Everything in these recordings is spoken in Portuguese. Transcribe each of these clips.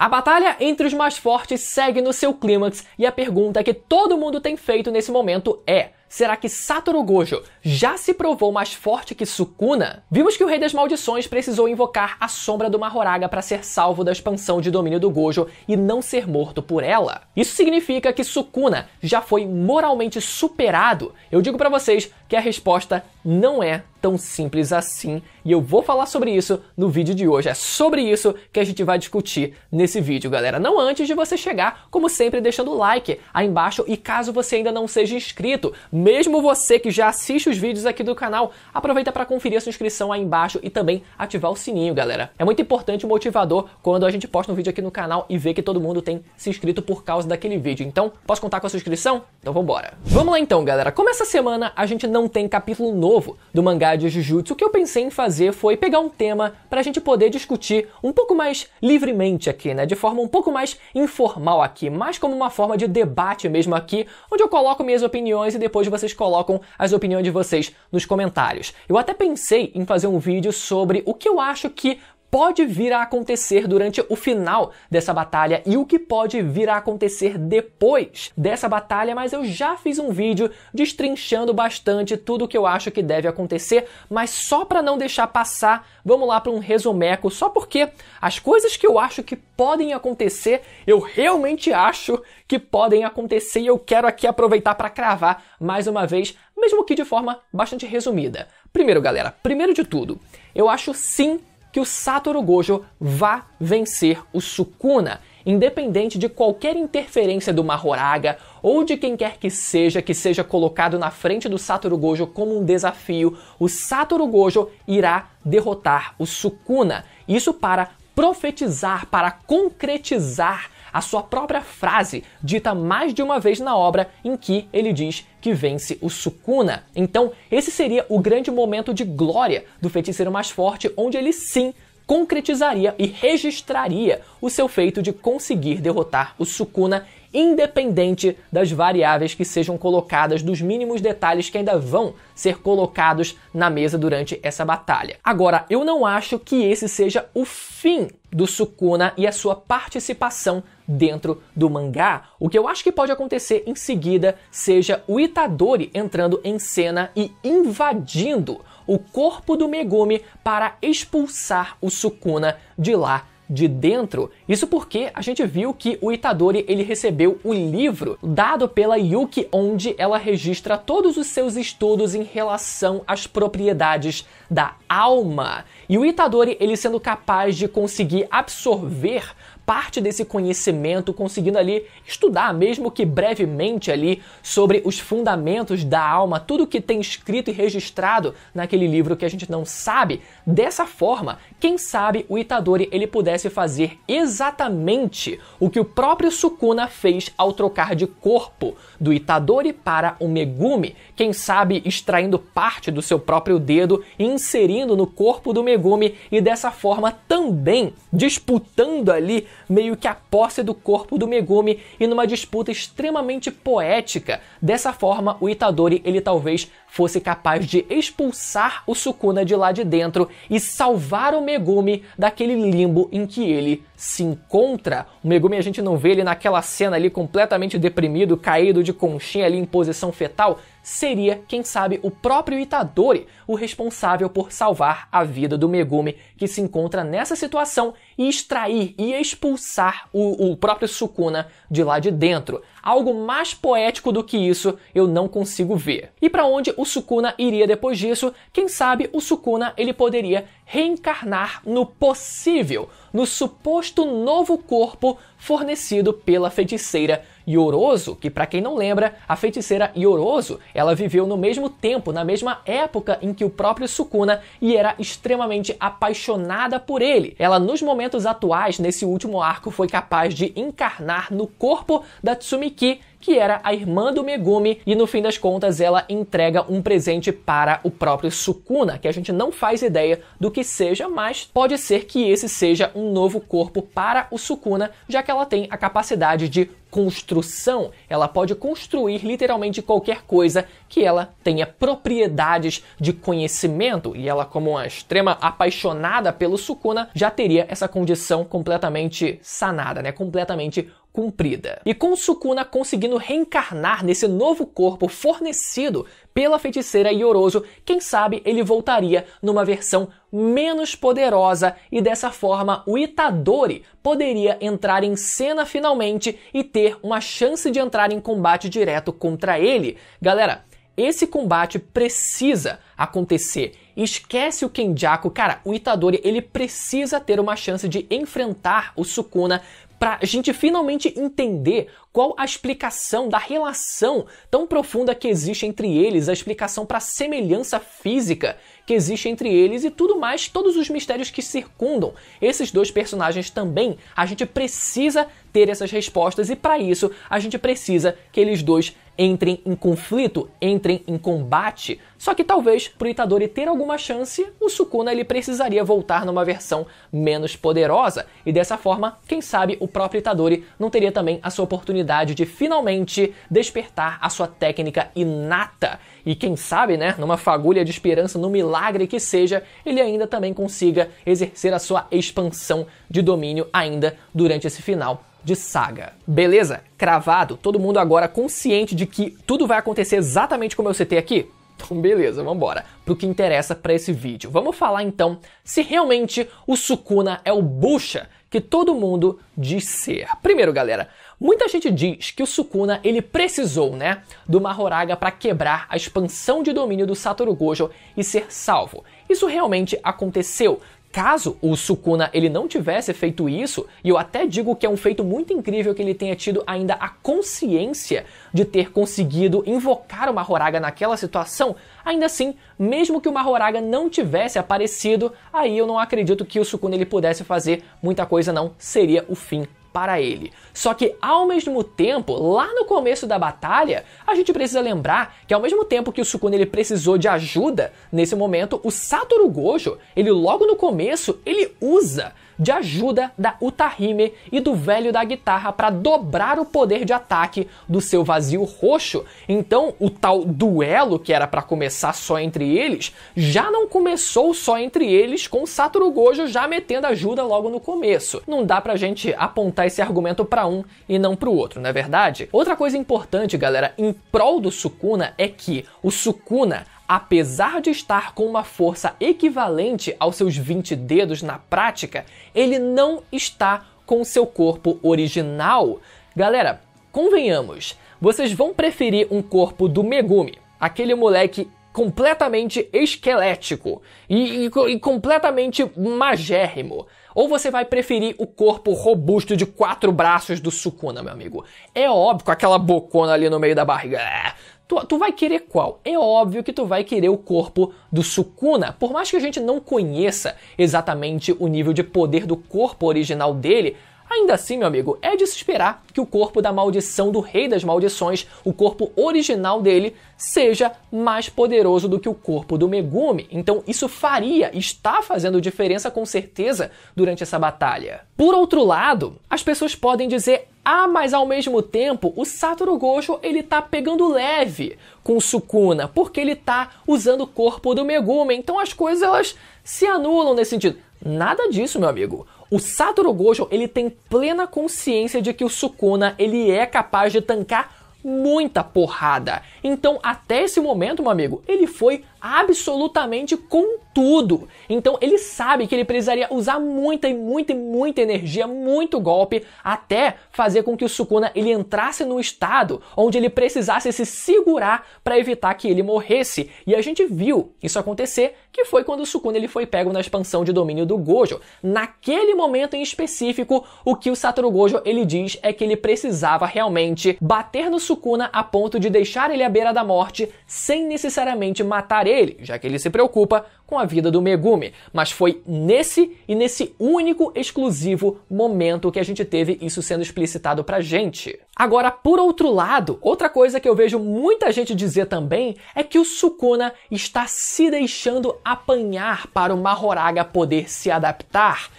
A batalha entre os mais fortes segue no seu clímax e a pergunta que todo mundo tem feito nesse momento é: será que Satoru Gojo já se provou mais forte que Sukuna? Vimos que o Rei das Maldições precisou invocar a sombra do Mahoraga para ser salvo da expansão de domínio do Gojo e não ser morto por ela. Isso significa que Sukuna já foi moralmente superado? Eu digo para vocês que a resposta não é tão simples assim e eu vou falar sobre isso no vídeo de hoje. É sobre isso que a gente vai discutir nesse vídeo, galera. Não antes de você chegar, como sempre, deixando o like aí embaixo e caso você ainda não seja inscrito, mesmo você que já assiste os vídeos aqui do canal, aproveita para conferir a sua inscrição aí embaixo e também ativar o sininho, galera. É muito importante o motivador quando a gente posta um vídeo aqui no canal e vê que todo mundo tem se inscrito por causa daquele vídeo. Então, posso contar com a sua inscrição? Então embora Vamos lá então, galera. Como essa semana a gente não tem capítulo novo novo do mangá de Jujutsu, o que eu pensei em fazer foi pegar um tema para a gente poder discutir um pouco mais livremente aqui, né? De forma um pouco mais informal aqui, mais como uma forma de debate mesmo aqui, onde eu coloco minhas opiniões e depois vocês colocam as opiniões de vocês nos comentários. Eu até pensei em fazer um vídeo sobre o que eu acho que pode vir a acontecer durante o final dessa batalha e o que pode vir a acontecer depois dessa batalha, mas eu já fiz um vídeo destrinchando bastante tudo o que eu acho que deve acontecer, mas só para não deixar passar, vamos lá para um resumeco, só porque as coisas que eu acho que podem acontecer, eu realmente acho que podem acontecer e eu quero aqui aproveitar para cravar mais uma vez, mesmo que de forma bastante resumida. Primeiro, galera, primeiro de tudo, eu acho sim que o Satoru Gojo vá vencer o Sukuna, independente de qualquer interferência do Mahoraga ou de quem quer que seja que seja colocado na frente do Satoru Gojo como um desafio, o Satoru Gojo irá derrotar o Sukuna. Isso para profetizar, para concretizar a sua própria frase, dita mais de uma vez na obra, em que ele diz que vence o Sukuna. Então, esse seria o grande momento de glória do feiticeiro mais forte, onde ele sim concretizaria e registraria o seu feito de conseguir derrotar o Sukuna independente das variáveis que sejam colocadas, dos mínimos detalhes que ainda vão ser colocados na mesa durante essa batalha. Agora, eu não acho que esse seja o fim do Sukuna e a sua participação dentro do mangá. O que eu acho que pode acontecer em seguida seja o Itadori entrando em cena e invadindo o corpo do Megumi para expulsar o Sukuna de lá de dentro. Isso porque a gente viu que o Itadori ele recebeu o um livro dado pela Yuki, onde ela registra todos os seus estudos em relação às propriedades da alma. E o Itadori ele sendo capaz de conseguir absorver parte desse conhecimento, conseguindo ali estudar, mesmo que brevemente ali, sobre os fundamentos da alma, tudo que tem escrito e registrado naquele livro que a gente não sabe. Dessa forma, quem sabe o Itadori ele pudesse fazer exatamente o que o próprio Sukuna fez ao trocar de corpo do Itadori para o Megumi, quem sabe extraindo parte do seu próprio dedo e inserindo no corpo do Megumi e dessa forma também disputando ali meio que a posse do corpo do Megumi e numa disputa extremamente poética. Dessa forma, o Itadori ele talvez fosse capaz de expulsar o Sukuna de lá de dentro e salvar o Megumi daquele limbo em que ele se encontra. O Megumi a gente não vê ele naquela cena ali completamente deprimido, caído de conchinha ali em posição fetal seria, quem sabe, o próprio Itadori, o responsável por salvar a vida do Megumi, que se encontra nessa situação, e extrair e expulsar o, o próprio Sukuna de lá de dentro. Algo mais poético do que isso eu não consigo ver. E para onde o Sukuna iria depois disso? Quem sabe o Sukuna ele poderia reencarnar no possível, no suposto novo corpo fornecido pela feiticeira Yoroso, que para quem não lembra, a feiticeira Yoroso, ela viveu no mesmo tempo, na mesma época em que o próprio Sukuna e era extremamente apaixonada por ele. Ela nos momentos atuais, nesse último arco, foi capaz de encarnar no corpo da Tsumi Miki, que era a irmã do Megumi, e no fim das contas ela entrega um presente para o próprio Sukuna, que a gente não faz ideia do que seja, mas pode ser que esse seja um novo corpo para o Sukuna, já que ela tem a capacidade de construção, ela pode construir literalmente qualquer coisa que ela tenha propriedades de conhecimento, e ela, como uma extrema apaixonada pelo Sukuna, já teria essa condição completamente sanada, né? completamente cumprida. E com Sukuna conseguindo reencarnar nesse novo corpo fornecido pela feiticeira Yoroso, quem sabe ele voltaria numa versão menos poderosa e dessa forma o Itadori poderia entrar em cena finalmente e ter uma chance de entrar em combate direto contra ele. Galera, esse combate precisa acontecer. Esquece o Kenjaku, cara, o Itadori ele precisa ter uma chance de enfrentar o Sukuna para a gente finalmente entender qual a explicação da relação tão profunda que existe entre eles, a explicação para a semelhança física que existe entre eles e tudo mais, todos os mistérios que circundam esses dois personagens também. A gente precisa ter essas respostas e para isso a gente precisa que eles dois entrem em conflito, entrem em combate. Só que talvez para o Itadori ter alguma chance, o Sukuna ele precisaria voltar numa versão menos poderosa e dessa forma, quem sabe o próprio Itadori não teria também a sua oportunidade de finalmente despertar a sua técnica inata e quem sabe, né, numa fagulha de esperança, no milagre que seja, ele ainda também consiga exercer a sua expansão de domínio ainda durante esse final de saga. Beleza? Cravado? Todo mundo agora consciente de que tudo vai acontecer exatamente como eu citei aqui? Então, beleza, vambora pro que interessa para esse vídeo. Vamos falar então se realmente o Sukuna é o Bucha que todo mundo diz ser. Primeiro, galera, muita gente diz que o Sukuna ele precisou, né, do Mahoraga para quebrar a expansão de domínio do Satoru Gojo e ser salvo. Isso realmente aconteceu? Caso o Sukuna ele não tivesse feito isso, e eu até digo que é um feito muito incrível que ele tenha tido ainda a consciência de ter conseguido invocar o Mahoraga naquela situação, ainda assim, mesmo que o Mahoraga não tivesse aparecido, aí eu não acredito que o Sukuna ele pudesse fazer muita coisa não, seria o fim para ele. Só que ao mesmo tempo, lá no começo da batalha, a gente precisa lembrar que ao mesmo tempo que o Sukuna ele precisou de ajuda, nesse momento o Satoru Gojo, ele logo no começo, ele usa de ajuda da Utahime e do velho da guitarra para dobrar o poder de ataque do seu vazio roxo. Então, o tal duelo que era para começar só entre eles, já não começou só entre eles com Satoru Gojo já metendo ajuda logo no começo. Não dá pra gente apontar esse argumento para um e não para o outro, não é verdade? Outra coisa importante, galera, em prol do Sukuna é que o Sukuna apesar de estar com uma força equivalente aos seus 20 dedos na prática, ele não está com seu corpo original. Galera, convenhamos, vocês vão preferir um corpo do Megumi, aquele moleque completamente esquelético e, e, e, completamente magérrimo. Ou você vai preferir o corpo robusto de quatro braços do Sukuna, meu amigo? É óbvio, com aquela bocona ali no meio da barriga. É, tu, tu vai querer qual? É óbvio que tu vai querer o corpo do Sukuna. Por mais que a gente não conheça exatamente o nível de poder do corpo original dele, Ainda assim, meu amigo, é de se esperar que o corpo da maldição do Rei das Maldições, o corpo original dele, seja mais poderoso do que o corpo do Megumi. Então isso faria, está fazendo diferença com certeza durante essa batalha. Por outro lado, as pessoas podem dizer: ah, mas ao mesmo tempo, o Satoru Gojo ele tá pegando leve com o Sukuna, porque ele tá usando o corpo do Megumi. Então as coisas elas se anulam nesse sentido. Nada disso, meu amigo. O Satoru Gojo ele tem plena consciência de que o Sukuna ele é capaz de tancar muita porrada. Então até esse momento, meu amigo, ele foi absolutamente com tudo. Então ele sabe que ele precisaria usar muita e muita e muita energia, muito golpe, até fazer com que o Sukuna ele entrasse no estado onde ele precisasse se segurar para evitar que ele morresse. E a gente viu isso acontecer, que foi quando o Sukuna ele foi pego na expansão de domínio do Gojo. Naquele momento em específico, o que o Satoru Gojo ele diz é que ele precisava realmente bater no Sukuna a ponto de deixar ele à beira da morte sem necessariamente matar ele, já que ele se preocupa com a vida do Megumi. Mas foi nesse e nesse único exclusivo momento que a gente teve isso sendo explicitado pra gente. Agora, por outro lado, outra coisa que eu vejo muita gente dizer também é que o Sukuna está se deixando apanhar para o Mahoraga poder se adaptar.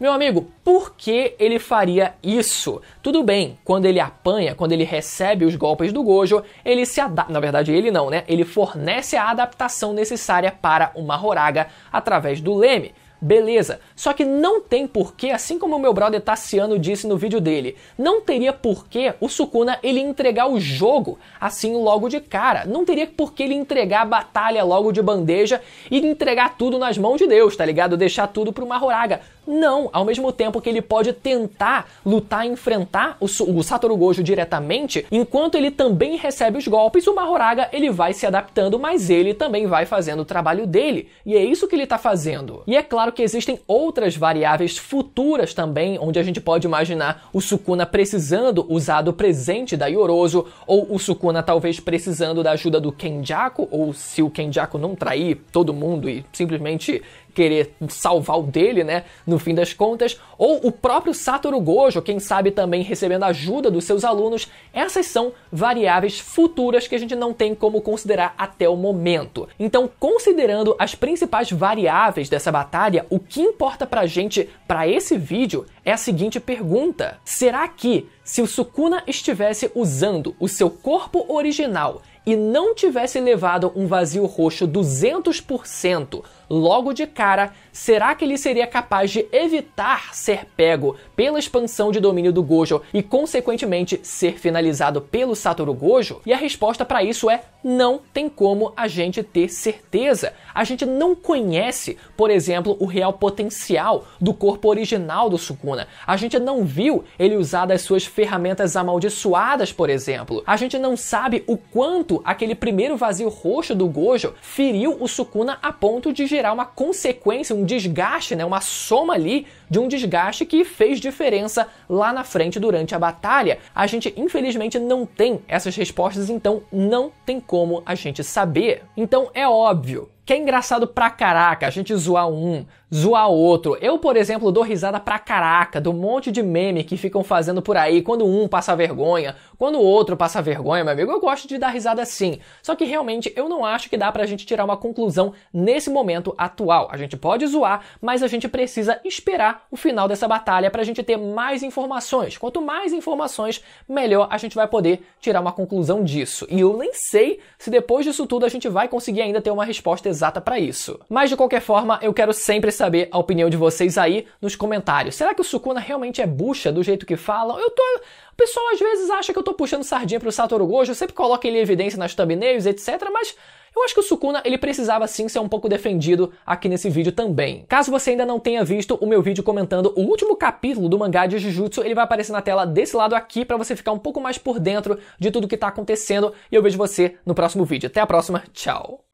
Meu amigo, por que ele faria isso? Tudo bem, quando ele apanha, quando ele recebe os golpes do Gojo, ele se adapta. Na verdade, ele não, né? Ele fornece a adaptação necessária para uma Horaga através do leme. Beleza, só que não tem porquê, assim como o meu brother Tassiano disse no vídeo dele, não teria porquê o Sukuna ele entregar o jogo assim logo de cara, não teria porquê ele entregar a batalha logo de bandeja e entregar tudo nas mãos de Deus, tá ligado? Deixar tudo pro Mahoraga. Não, ao mesmo tempo que ele pode tentar lutar, enfrentar o, o Satoru Gojo diretamente, enquanto ele também recebe os golpes, o Mahoraga ele vai se adaptando, mas ele também vai fazendo o trabalho dele. E é isso que ele está fazendo. E é claro que existem outras variáveis futuras também, onde a gente pode imaginar o Sukuna precisando usar do presente da Yoroso, ou o Sukuna talvez precisando da ajuda do Kenjaku, ou se o Kenjaku não trair todo mundo e simplesmente querer salvar o dele, né? No fim das contas, ou o próprio Satoru Gojo, quem sabe também recebendo ajuda dos seus alunos, essas são variáveis futuras que a gente não tem como considerar até o momento. Então, considerando as principais variáveis dessa batalha, o que importa pra gente para esse vídeo é a seguinte pergunta: será que se o Sukuna estivesse usando o seu corpo original e não tivesse levado um vazio roxo 200% logo de cara, será que ele seria capaz de evitar ser pego pela expansão de domínio do Gojo e, consequentemente, ser finalizado pelo Satoru Gojo? E a resposta para isso é não tem como a gente ter certeza. A gente não conhece, por exemplo, o real potencial do corpo original do Sukuna. A gente não viu ele usar das suas ferramentas amaldiçoadas, por exemplo. A gente não sabe o quanto aquele primeiro vazio roxo do Gojo feriu o Sukuna a ponto de gerar uma consequência, um desgaste, né, uma soma ali de um desgaste que fez diferença lá na frente durante a batalha. A gente infelizmente não tem essas respostas, então não tem como a gente saber. Então é óbvio que é engraçado pra caraca a gente zoar um, zoar outro. Eu, por exemplo, dou risada pra caraca do monte de meme que ficam fazendo por aí quando um passa vergonha, quando o outro passa vergonha, meu amigo. Eu gosto de dar risada assim. Só que realmente eu não acho que dá pra gente tirar uma conclusão nesse momento atual. A gente pode zoar, mas a gente precisa esperar o final dessa batalha para a gente ter mais informações. Quanto mais informações, melhor a gente vai poder tirar uma conclusão disso. E eu nem sei se depois disso tudo a gente vai conseguir ainda ter uma resposta exata para isso. Mas de qualquer forma, eu quero sempre saber a opinião de vocês aí nos comentários. Será que o Sukuna realmente é bucha do jeito que falam? Eu tô o pessoal às vezes acha que eu tô puxando sardinha pro Satoru Gojo, eu sempre coloco ele em evidência nas thumbnails, etc, mas eu acho que o Sukuna ele precisava sim ser um pouco defendido aqui nesse vídeo também. Caso você ainda não tenha visto o meu vídeo comentando o último capítulo do mangá de Jujutsu, ele vai aparecer na tela desse lado aqui para você ficar um pouco mais por dentro de tudo que tá acontecendo e eu vejo você no próximo vídeo. Até a próxima, tchau.